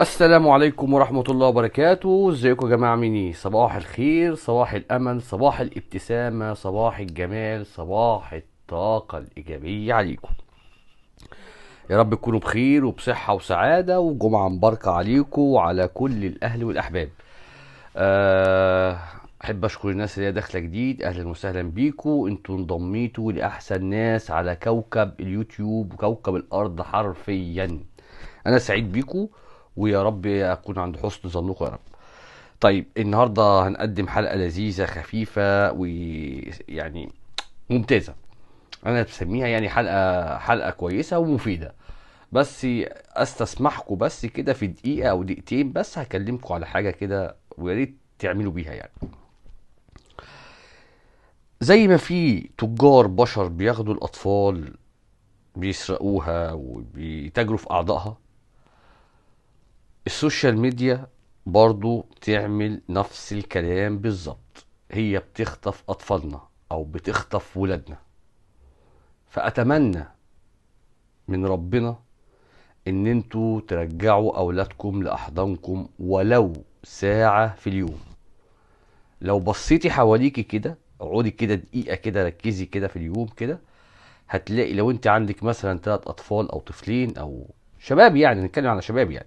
السلام عليكم ورحمة الله وبركاته ازيكم يا جماعة عاملين ايه صباح الخير صباح الامل صباح الابتسامة صباح الجمال صباح الطاقة الايجابية عليكم يا رب تكونوا بخير وبصحة وسعادة وجمعة مباركة عليكم وعلى كل الاهل والاحباب آه، احب اشكر الناس اللي هي داخله جديد اهلا وسهلا بيكم انتوا انضميتوا لاحسن ناس على كوكب اليوتيوب وكوكب الارض حرفيا انا سعيد بيكم ويا رب اكون عند حسن ظنكم يا رب طيب النهارده هنقدم حلقه لذيذه خفيفه ويعني ممتازه انا بسميها يعني حلقه حلقه كويسه ومفيده بس استسمحكم بس كده في دقيقه او دقيقتين بس هكلمكم على حاجه كده ويا ريت تعملوا بيها يعني زي ما في تجار بشر بياخدوا الاطفال بيسرقوها وبيتاجروا في اعضائها السوشيال ميديا برضو بتعمل نفس الكلام بالظبط هي بتخطف اطفالنا او بتخطف ولادنا فاتمنى من ربنا ان انتوا ترجعوا اولادكم لاحضانكم ولو ساعة في اليوم لو بصيتي حواليكي كده اقعدي كده دقيقة كده ركزي كده في اليوم كده هتلاقي لو انت عندك مثلا ثلاث اطفال او طفلين او شباب يعني نتكلم على شباب يعني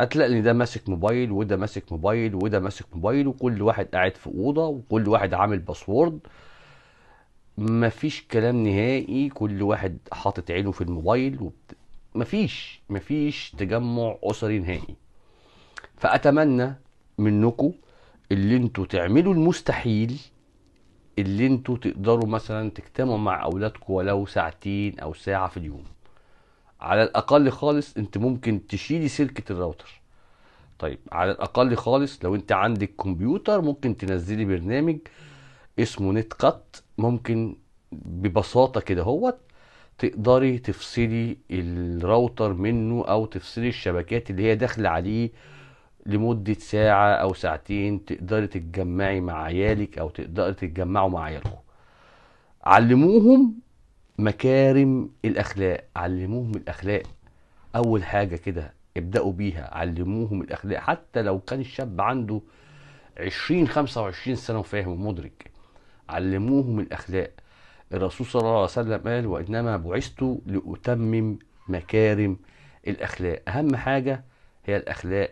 هتلاقي ان ده ماسك موبايل وده ماسك موبايل وده ماسك موبايل وكل واحد قاعد في اوضه وكل واحد عامل باسورد مفيش كلام نهائي كل واحد حاطط عينه في الموبايل وبت... مفيش مفيش تجمع اسري نهائي فاتمنى منكم اللي انتوا تعملوا المستحيل اللي انتوا تقدروا مثلا تجتمعوا مع اولادكم ولو ساعتين او ساعه في اليوم على الاقل خالص انت ممكن تشيلي سلكه الراوتر طيب على الاقل خالص لو انت عندك كمبيوتر ممكن تنزلي برنامج اسمه نت كات ممكن ببساطه كده هوت تقدري تفصلي الراوتر منه او تفصلي الشبكات اللي هي داخله عليه لمده ساعه او ساعتين تقدري تتجمعي مع عيالك او تقدري تتجمعوا مع عيالكم علموهم مكارم الاخلاق علموهم الاخلاق اول حاجه كده ابداوا بيها علموهم الاخلاق حتى لو كان الشاب عنده 20 25 سنه وفاهم ومدرك علموهم الاخلاق الرسول صلى الله عليه وسلم قال وانما بعثت لاتمم مكارم الاخلاق اهم حاجه هي الاخلاق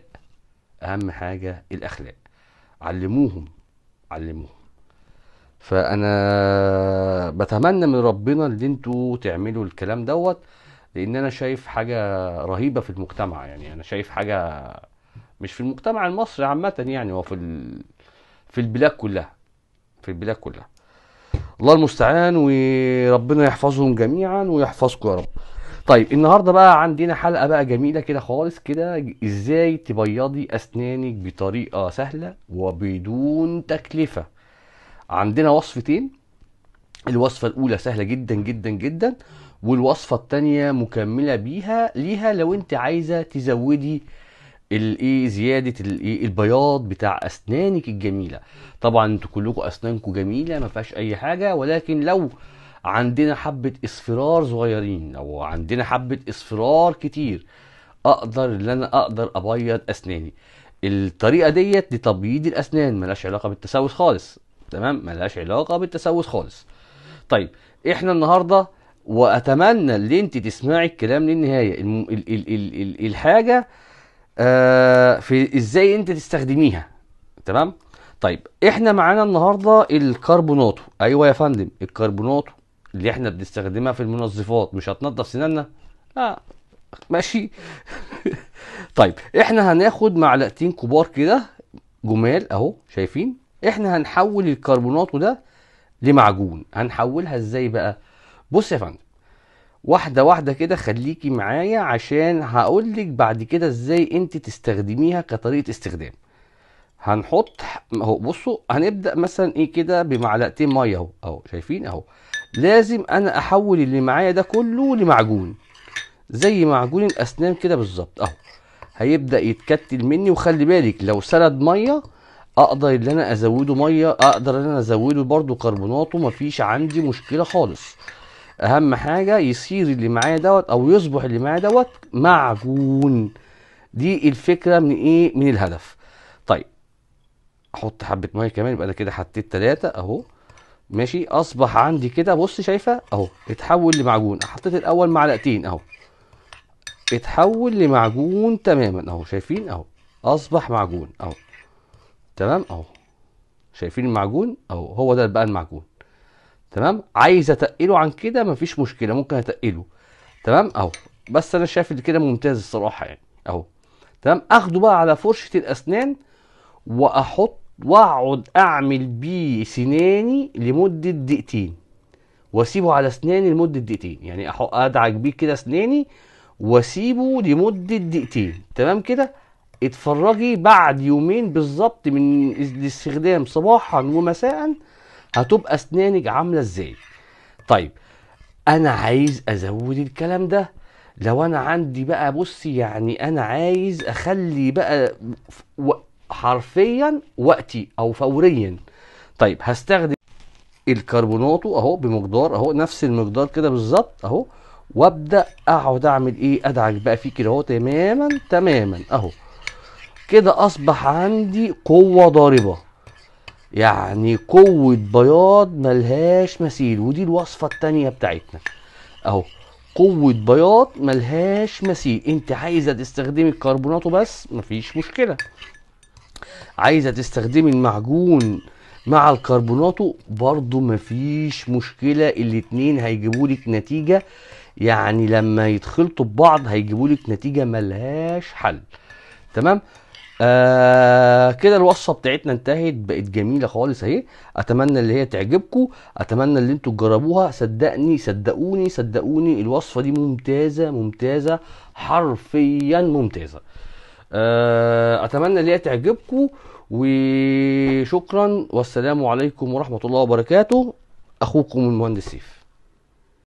اهم حاجه الاخلاق علموهم علموهم فانا بتمنى من ربنا ان انتوا تعملوا الكلام دوت لان انا شايف حاجه رهيبه في المجتمع يعني انا شايف حاجه مش في المجتمع المصري عامه يعني وفي ال... في البلاد كلها في البلاد كلها الله المستعان وربنا يحفظهم جميعا ويحفظكم يا رب طيب النهارده بقى عندنا حلقه بقى جميله كده خالص كده ازاي تبيضي اسنانك بطريقه سهله وبدون تكلفه عندنا وصفتين الوصفة الأولى سهلة جدا جدا جدا والوصفة التانية مكملة بيها ليها لو انت عايزة تزودي الايه زياده الايه البياض بتاع اسنانك الجميله طبعا انتوا كلكم اسنانكم جميله ما فيهاش اي حاجه ولكن لو عندنا حبه اصفرار صغيرين او عندنا حبه اصفرار كتير اقدر ان انا اقدر ابيض اسناني الطريقه ديت لتبييض الاسنان ملهاش علاقه بالتسوس خالص تمام ملهاش علاقه بالتسوس خالص طيب احنا النهارده واتمنى ان انت تسمعي الكلام للنهايه الـ الـ الـ الـ الـ الحاجه آه في ازاي انت تستخدميها تمام طيب احنا معانا النهارده الكربوناتو ايوه يا فندم الكربوناتو اللي احنا بنستخدمها في المنظفات مش هتنضف سناننا اه ماشي طيب احنا هناخد معلقتين كبار كده جمال اهو شايفين احنا هنحول الكربونات وده لمعجون هنحولها ازاي بقى بص يا فندم واحده واحده كده خليكي معايا عشان هقول لك بعد كده ازاي انت تستخدميها كطريقه استخدام هنحط اهو بصوا هنبدا مثلا ايه كده بمعلقتين ميه اهو اهو شايفين اهو لازم انا احول اللي معايا ده كله لمعجون زي معجون الاسنان كده بالظبط اهو هيبدا يتكتل مني وخلي بالك لو سرد ميه اقدر ان انا ازوده ميه اقدر ان انا ازوده برده كربوناته مفيش عندي مشكله خالص اهم حاجه يصير اللي معايا دوت او يصبح اللي معايا دوت معجون دي الفكره من ايه من الهدف طيب احط حبه ميه كمان يبقى انا كده حطيت ثلاثه اهو ماشي اصبح عندي كده بص شايفه اهو اتحول لمعجون حطيت الاول معلقتين اهو اتحول لمعجون تماما اهو شايفين اهو اصبح معجون اهو تمام اهو شايفين المعجون اهو هو ده بقى المعجون تمام عايز اتقله عن كده مفيش مشكله ممكن اتقله تمام اهو بس انا شايف ان كده ممتاز الصراحه يعني اهو تمام اخده بقى على فرشه الاسنان واحط واقعد اعمل بيه سناني لمده دقيقتين واسيبه على اسناني لمده دقيقتين يعني ادعك بيه كده اسناني واسيبه لمده دقيقتين تمام كده اتفرجي بعد يومين بالظبط من الاستخدام صباحا ومساء هتبقى اسنانك عامله ازاي طيب انا عايز ازود الكلام ده لو انا عندي بقى بصي يعني انا عايز اخلي بقى حرفيا وقتي او فوريا طيب هستخدم الكربوناتو اهو بمقدار اهو نفس المقدار كده بالظبط اهو وابدا اقعد اعمل ايه ادعك بقى فيه كده اهو تماما تماما اهو كده اصبح عندي قوه ضاربه يعني قوه بياض ملهاش مثيل ودي الوصفه التانية بتاعتنا اهو قوه بياض ملهاش مثيل انت عايزه تستخدمي الكربونات بس مفيش مشكله عايزه تستخدمي المعجون مع الكربوناتو برضو مفيش مشكلة الاتنين لك نتيجة يعني لما يتخلطوا ببعض هيجيبوا لك نتيجة ملهاش حل تمام آه كده الوصفه بتاعتنا انتهت بقت جميله خالص اهي اتمنى اللي هي تعجبكم اتمنى اللي انتوا تجربوها صدقني صدقوني صدقوني الوصفه دي ممتازه ممتازه حرفيا ممتازه آه اتمنى اللي هي تعجبكم وشكرا والسلام عليكم ورحمه الله وبركاته اخوكم المهندس سيف